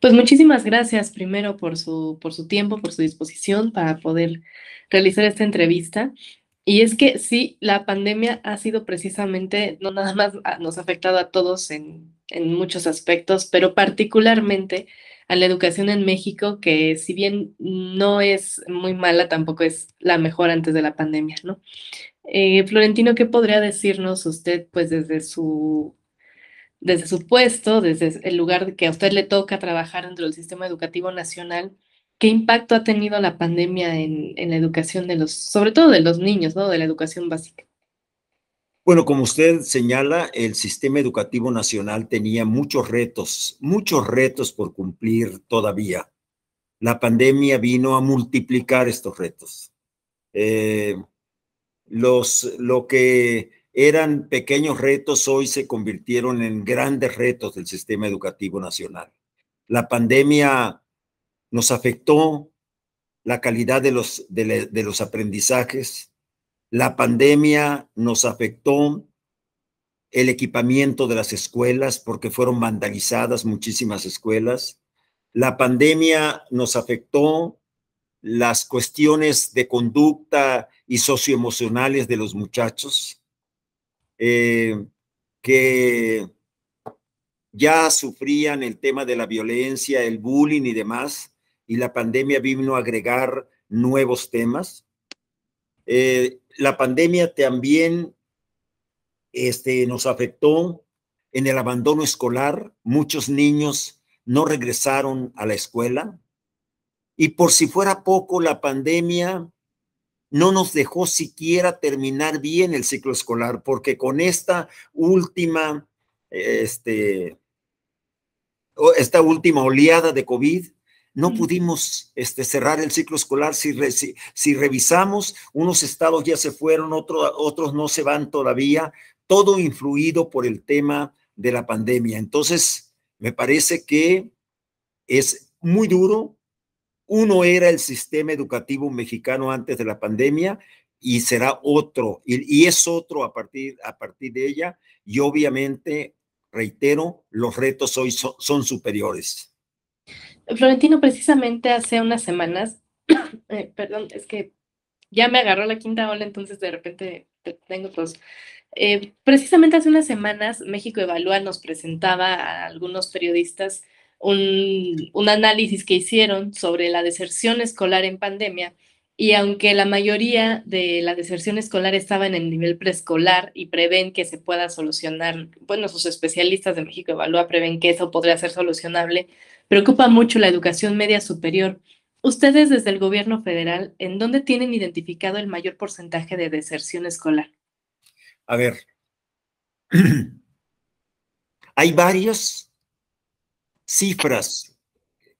Pues muchísimas gracias primero por su, por su tiempo, por su disposición para poder realizar esta entrevista. Y es que sí, la pandemia ha sido precisamente, no nada más nos ha afectado a todos en, muchos aspectos, pero particularmente a la educación en México, que si bien no es muy mala, tampoco es la mejor antes de la pandemia, ¿no? Eh, Florentino, ¿qué podría decirnos usted, pues desde su desde su puesto, desde el lugar que a usted le toca trabajar dentro del sistema educativo nacional, ¿qué impacto ha tenido la pandemia en, la educación de los, sobre todo de los niños, ¿no? de la educación básica? Bueno, como usted señala, el sistema educativo nacional tenía muchos retos, muchos retos por cumplir todavía. La pandemia vino a multiplicar estos retos. Eh, los, lo que eran pequeños retos, hoy se convirtieron en grandes retos del sistema educativo nacional. La pandemia nos afectó la calidad de los, los aprendizajes, la pandemia nos afectó el equipamiento de las escuelas porque fueron vandalizadas muchísimas escuelas. La pandemia nos afectó las cuestiones de conducta y socioemocionales de los muchachos. Eh, que ya sufrían el tema de la violencia, el bullying y demás, y la pandemia vino a agregar nuevos temas. Eh, la pandemia también este, nos afectó en el abandono escolar, muchos niños no regresaron a la escuela, y por si fuera poco, la pandemia no nos dejó siquiera terminar bien el ciclo escolar, porque con esta última, este, esta última oleada de COVID, no pudimos este, cerrar el ciclo escolar. Si, si, revisamos, unos estados ya se fueron, otros no se van todavía, todo influido por el tema de la pandemia. Entonces, me parece que es muy duro, uno era el sistema educativo mexicano antes de la pandemia y será otro, y, es otro a partir, a partir de ella. Y obviamente, reitero, los retos hoy son, superiores. Florentino, precisamente hace unas semanas, eh, perdón, es que ya me agarró la quinta ola, entonces de repente tengo dos eh, precisamente hace unas semanas, México Evalúa nos presentaba a algunos periodistas un, análisis que hicieron sobre la deserción escolar en pandemia y aunque la mayoría de la deserción escolar estaba en el nivel preescolar y prevén que se pueda solucionar, bueno, sus especialistas de México Evalúa prevén que eso podría ser solucionable, preocupa mucho la educación media superior. Ustedes desde el gobierno federal, ¿en dónde tienen identificado el mayor porcentaje de deserción escolar? A ver, hay varios cifras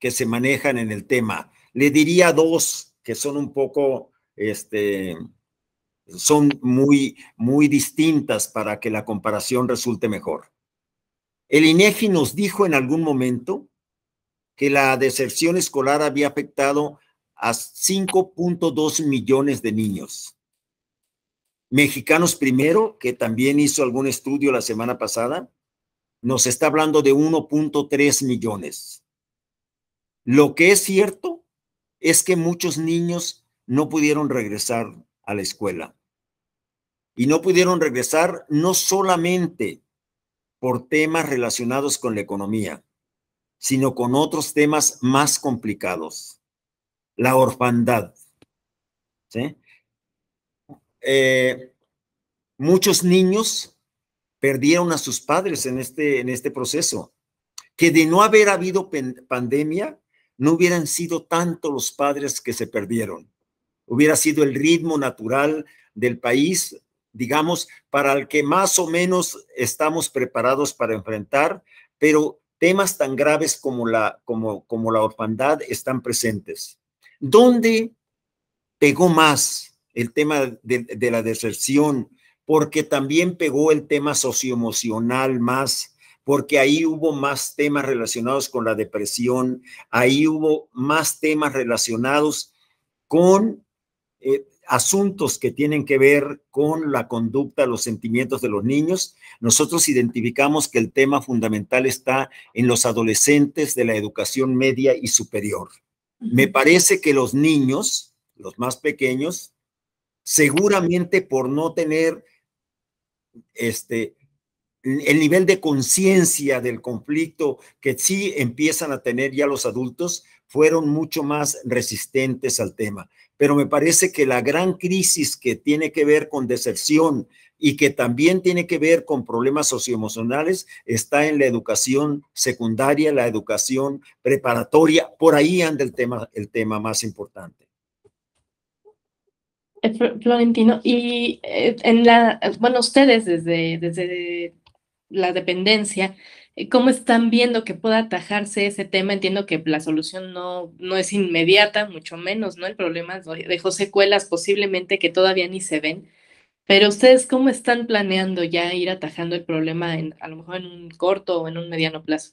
que se manejan en el tema. Le diría dos que son un poco, este, son muy, muy distintas para que la comparación resulte mejor. El INEGI nos dijo en algún momento que la deserción escolar había afectado a 5.2 millones de niños. Mexicanos Primero, que también hizo algún estudio la semana pasada, nos está hablando de 1.3 millones. Lo que es cierto es que muchos niños no pudieron regresar a la escuela. Y no pudieron regresar no solamente por temas relacionados con la economía, sino con otros temas más complicados. La orfandad. Eh, muchos niños perdieron a sus padres en este, en este proceso, que de no haber habido pandemia, no hubieran sido tanto los padres que se perdieron. Hubiera sido el ritmo natural del país, digamos, para el que más o menos estamos preparados para enfrentar, pero temas tan graves como la, como, como la orfandad están presentes. ¿Dónde pegó más el tema de la deserción, porque también pegó el tema socioemocional más, porque ahí hubo más temas relacionados con la depresión, ahí hubo más temas relacionados con eh, asuntos que tienen que ver con la conducta, los sentimientos de los niños. Nosotros identificamos que el tema fundamental está en los adolescentes de la educación media y superior. Me parece que los niños, los más pequeños, seguramente por no tener este, el nivel de conciencia del conflicto que sí empiezan a tener ya los adultos, fueron mucho más resistentes al tema. Pero me parece que la gran crisis que tiene que ver con decepción y que también tiene que ver con problemas socioemocionales está en la educación secundaria, la educación preparatoria. Por ahí anda el tema, el tema más importante. Eh, Florentino, y eh, en la, bueno, ustedes desde, desde la dependencia, eh, ¿cómo están viendo que pueda atajarse ese tema? Entiendo que la solución no, es inmediata, mucho menos, ¿no? El problema dejó secuelas posiblemente que todavía ni se ven, pero ustedes, ¿cómo están planeando ya ir atajando el problema, en, a lo mejor en un corto o en un mediano plazo?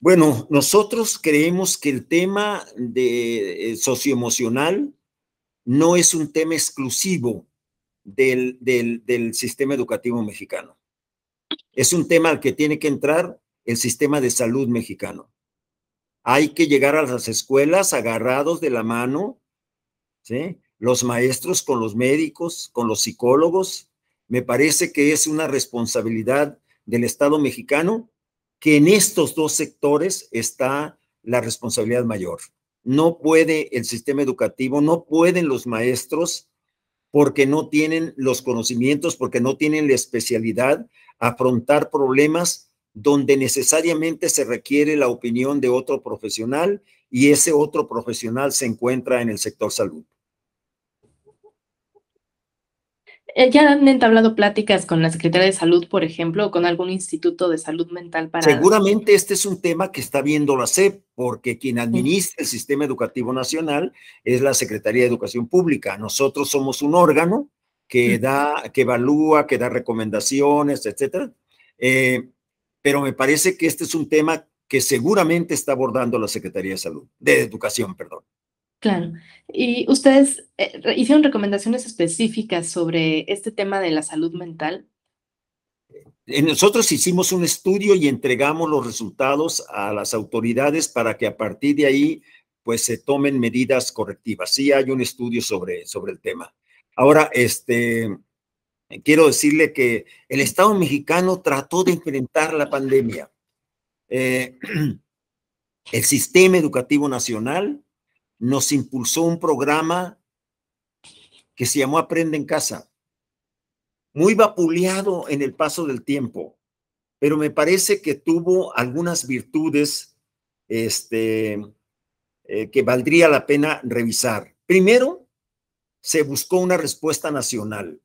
Bueno, nosotros creemos que el tema de, socioemocional no es un tema exclusivo del, sistema educativo mexicano. Es un tema al que tiene que entrar el sistema de salud mexicano. Hay que llegar a las escuelas agarrados de la mano, los maestros con los médicos, con los psicólogos. Me parece que es una responsabilidad del Estado mexicano que en estos dos sectores está la responsabilidad mayor no puede el sistema educativo, no pueden los maestros porque no tienen los conocimientos, porque no tienen la especialidad, afrontar problemas donde necesariamente se requiere la opinión de otro profesional y ese otro profesional se encuentra en el sector salud. Eh, ¿Ya han entablado pláticas con la Secretaría de Salud, por ejemplo, o con algún instituto de salud mental para... Seguramente este es un tema que está viendo la SEP, porque quien administra el sistema educativo nacional es la Secretaría de Educación Pública. Nosotros somos un órgano que da, que evalúa, que da recomendaciones, etcétera. Eh, pero me parece que este es un tema que seguramente está abordando la Secretaría de Salud, de Educación, perdón. Claro. ¿Y ustedes eh, hicieron recomendaciones específicas sobre este tema de la salud mental? Eh, nosotros hicimos un estudio y entregamos los resultados a las autoridades para que a partir de ahí pues se tomen medidas correctivas. Sí hay un estudio sobre, sobre el tema. Ahora, este, quiero decirle que el Estado mexicano trató de enfrentar la pandemia. Eh, el sistema educativo nacional nos impulsó un programa que se llamó Aprende en Casa, muy vapuleado en el paso del tiempo, pero me parece que tuvo algunas virtudes este, eh, que valdría la pena revisar. Primero, se buscó una respuesta nacional.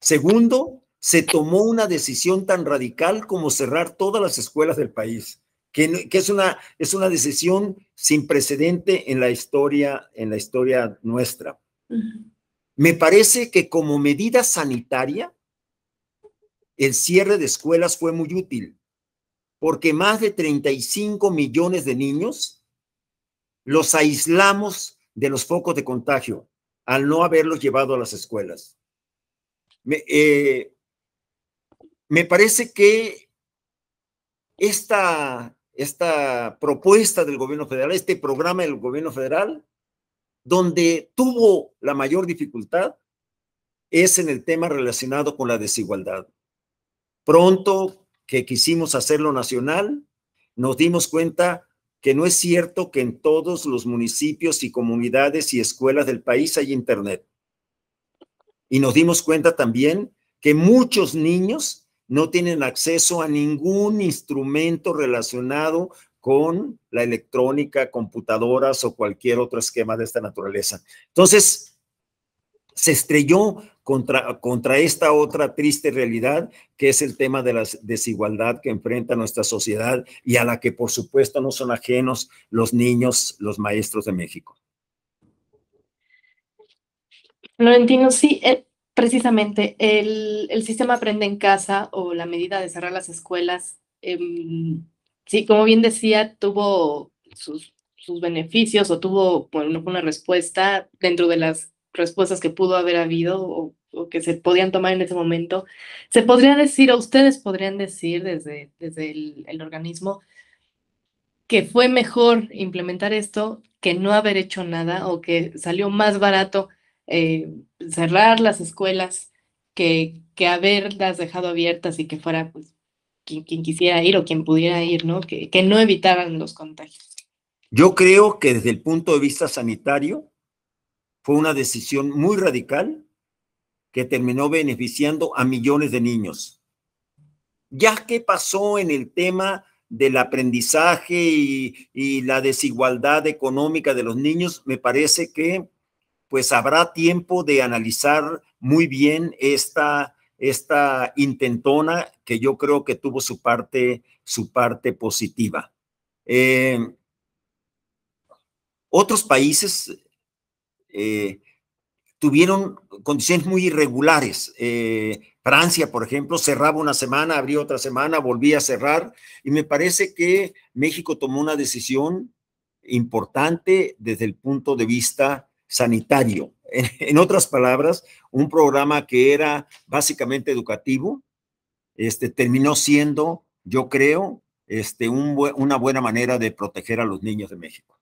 Segundo, se tomó una decisión tan radical como cerrar todas las escuelas del país que, es, una, es una decisión sin precedente en la historia, en la historia nuestra. Me parece que como medida sanitaria, el cierre de escuelas fue muy útil, porque más de 35 millones de niños los aislamos de los focos de contagio al no haberlos llevado a las escuelas. me eh, parece que esta, esta propuesta del gobierno federal, este programa del gobierno federal, donde tuvo la mayor dificultad es en el tema relacionado con la desigualdad. Pronto que quisimos hacerlo nacional, nos dimos cuenta que no es cierto que en todos los municipios y comunidades y escuelas del país hay Internet. Y nos dimos cuenta también que muchos niños no tienen acceso a ningún instrumento relacionado con la electrónica, computadoras o cualquier otro esquema de esta naturaleza. Entonces, se estrelló contra, contra esta otra triste realidad, que es el tema de la desigualdad que enfrenta nuestra sociedad y a la que, por supuesto, no son ajenos los niños, los maestros de México. Florentino, sí, eh, Precisamente, el, sistema Aprende en Casa o la medida de cerrar las escuelas, eh, sí, como bien decía, tuvo sus, sus beneficios o tuvo bueno, una respuesta dentro de las respuestas que pudo haber habido o, que se podían tomar en ese momento. Se podría decir, o ustedes podrían decir desde, desde el organismo, que fue mejor implementar esto que no haber hecho nada o que salió más barato eh, cerrar las escuelas que, que, haberlas dejado abiertas y que fuera pues, quien, quien quisiera ir o quien pudiera ir, ¿no? Que, que no evitaran los contagios. Yo creo que desde el punto de vista sanitario fue una decisión muy radical que terminó beneficiando a millones de niños. Ya que pasó en el tema del aprendizaje y, y, la desigualdad económica de los niños, me parece que pues habrá tiempo de analizar muy bien esta, esta intentona que yo creo que tuvo su parte, su parte positiva. Eh, otros países eh, tuvieron condiciones muy irregulares. Eh, Francia, por ejemplo, cerraba una semana, abrió otra semana, volvía a cerrar. Y me parece que México tomó una decisión importante desde el punto de vista sanitario. En, otras palabras, un programa que era básicamente educativo, este, terminó siendo, yo creo, este, un una buena manera de proteger a los niños de México.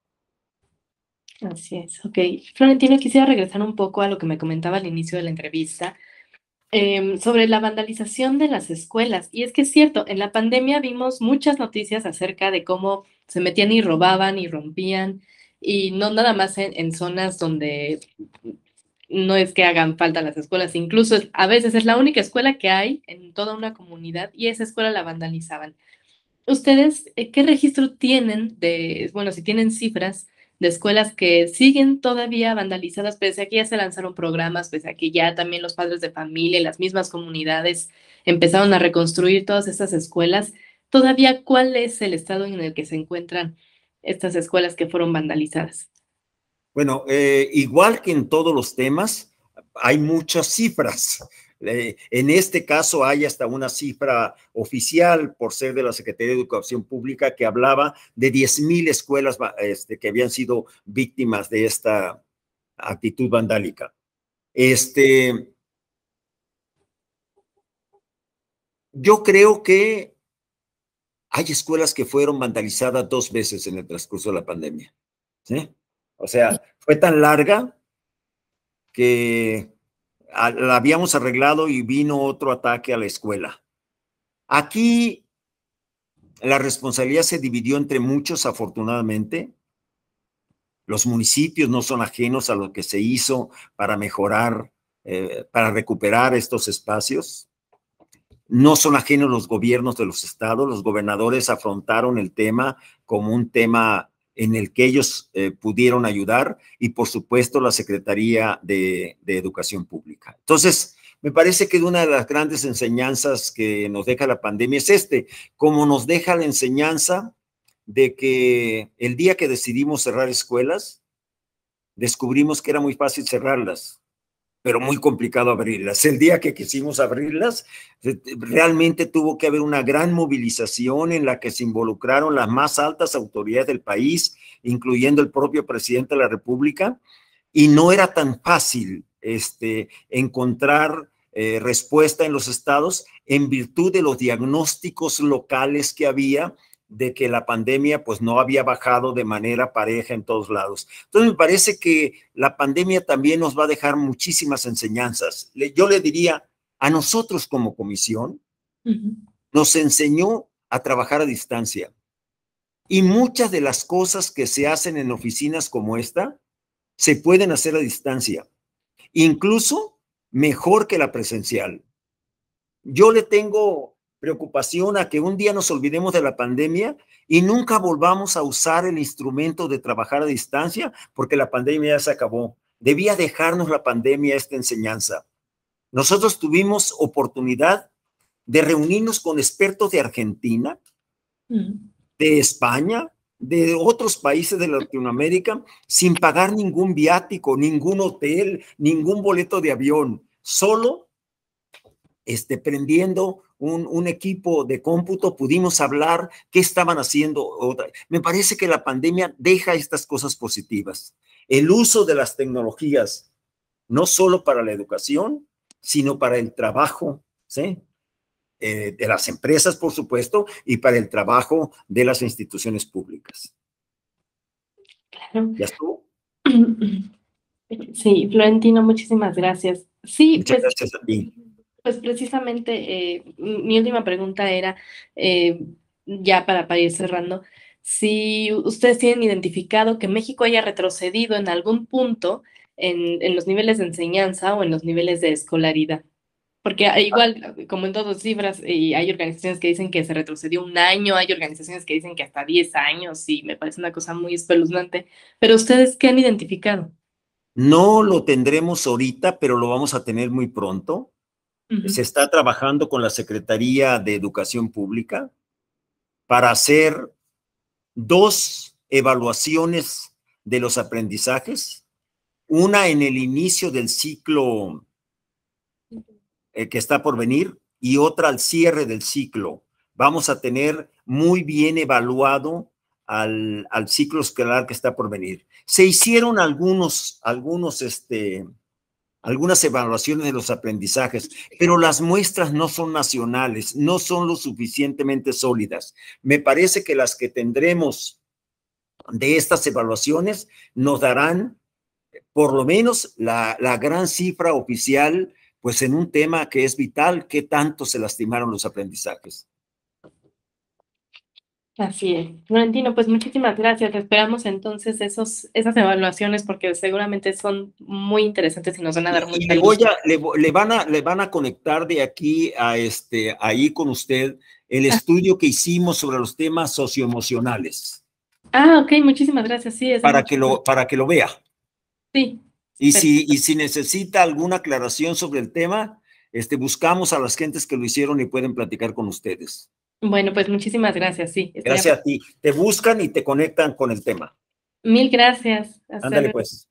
Así es, ok. Florentino, quisiera regresar un poco a lo que me comentaba al inicio de la entrevista em, sobre la vandalización de las escuelas. Y es que es cierto, en la pandemia vimos muchas noticias acerca de cómo se metían y robaban y rompían y no nada más en, zonas donde no es que hagan falta las escuelas, incluso a veces es la única escuela que hay en toda una comunidad y esa escuela la vandalizaban. ¿Ustedes eh, qué registro tienen de, bueno, si tienen cifras de escuelas que siguen todavía vandalizadas, pese a que ya se lanzaron programas, pese a que ya también los padres de familia y las mismas comunidades empezaron a reconstruir todas estas escuelas, todavía cuál es el estado en el que se encuentran estas escuelas que fueron vandalizadas? Bueno, eh, igual que en todos los temas, hay muchas cifras. Eh, en este caso hay hasta una cifra oficial por ser de la Secretaría de Educación Pública que hablaba de 10.000 escuelas este, que habían sido víctimas de esta actitud vandálica. Este, yo creo que hay escuelas que fueron vandalizadas dos veces en el transcurso de la pandemia. O sea, fue tan larga que la habíamos arreglado y vino otro ataque a la escuela. Aquí la responsabilidad se dividió entre muchos, afortunadamente. Los municipios no son ajenos a lo que se hizo para mejorar, eh, para recuperar estos espacios. No son ajenos los gobiernos de los estados. Los gobernadores afrontaron el tema como un tema en el que ellos eh, pudieron ayudar y, por supuesto, la Secretaría de, de Educación Pública. Entonces, me parece que una de las grandes enseñanzas que nos deja la pandemia es este, como nos deja la enseñanza de que el día que decidimos cerrar escuelas, descubrimos que era muy fácil cerrarlas pero muy complicado abrirlas. El día que quisimos abrirlas, eh, realmente tuvo que haber una gran movilización en la que se involucraron las más altas autoridades del país, incluyendo el propio presidente de la República, y no era tan fácil este, encontrar eh, respuesta en los estados en virtud de los diagnósticos locales que había de que la pandemia pues no había bajado de manera pareja en todos lados. Entonces me parece que la pandemia también nos va a dejar muchísimas enseñanzas. Yo le diría, a nosotros como comisión nos enseñó a trabajar a distancia. Y muchas de las cosas que se hacen en oficinas como esta se pueden hacer a distancia, incluso mejor que la presencial. Yo le tengo preocupación a que un día nos olvidemos de la pandemia y nunca volvamos a usar el instrumento de trabajar a distancia porque la pandemia ya se acabó. Debía dejarnos la pandemia esta enseñanza. Nosotros tuvimos oportunidad de reunirnos con expertos de Argentina, mm. de España, de otros países de Latinoamérica, sin pagar ningún viático, ningún hotel, ningún boleto de avión, solo este, prendiendo un, equipo de cómputo, pudimos hablar qué estaban haciendo. Me parece que la pandemia deja estas cosas positivas. El uso de las tecnologías, no solo para la educación, sino para el trabajo, eh, de las empresas, por supuesto, y para el trabajo de las instituciones públicas. ¿Ya estuvo? Sí, Florentino, muchísimas gracias. Sí, Muchas pues, gracias a ti pues precisamente eh, mi última pregunta era, eh, ya para, ir cerrando, si ustedes tienen identificado que México haya retrocedido en algún punto en, los niveles de enseñanza o en los niveles de escolaridad. Porque ah, igual, eh, como en todas cifras, y hay organizaciones que dicen que se retrocedió un año, hay organizaciones que dicen que hasta 10 años, y me parece una cosa muy espeluznante. Pero ustedes, ¿qué han identificado? No lo tendremos ahorita, pero lo vamos a tener muy pronto se está trabajando con la Secretaría de Educación Pública para hacer dos evaluaciones de los aprendizajes, una en el inicio del ciclo eh, que está por venir y otra al cierre del ciclo. Vamos a tener muy bien evaluado al, al ciclo escolar que está por venir. Se hicieron algunos, algunos, este, algunas evaluaciones de los aprendizajes, pero las muestras no son nacionales, no son lo suficientemente sólidas. Me parece que las que tendremos de estas evaluaciones nos darán por lo menos la, gran cifra oficial, pues en un tema que es vital, qué tanto se lastimaron los aprendizajes. Así es. Florentino, pues muchísimas gracias. Esperamos entonces esos, esas evaluaciones porque seguramente son muy interesantes y nos van a dar mucha le, le, van a, le van a conectar de aquí a este, ahí con usted el estudio que hicimos sobre los temas socioemocionales. Ah, ok, muchísimas gracias. Sí, para, que lo, para que lo vea. Sí. Y si, y si necesita alguna aclaración sobre el tema, este, buscamos a las gentes que lo hicieron y pueden platicar con ustedes. Bueno, pues muchísimas gracias, sí. Gracias a ti. Te buscan y te conectan con el tema. Mil gracias. Ándale pues.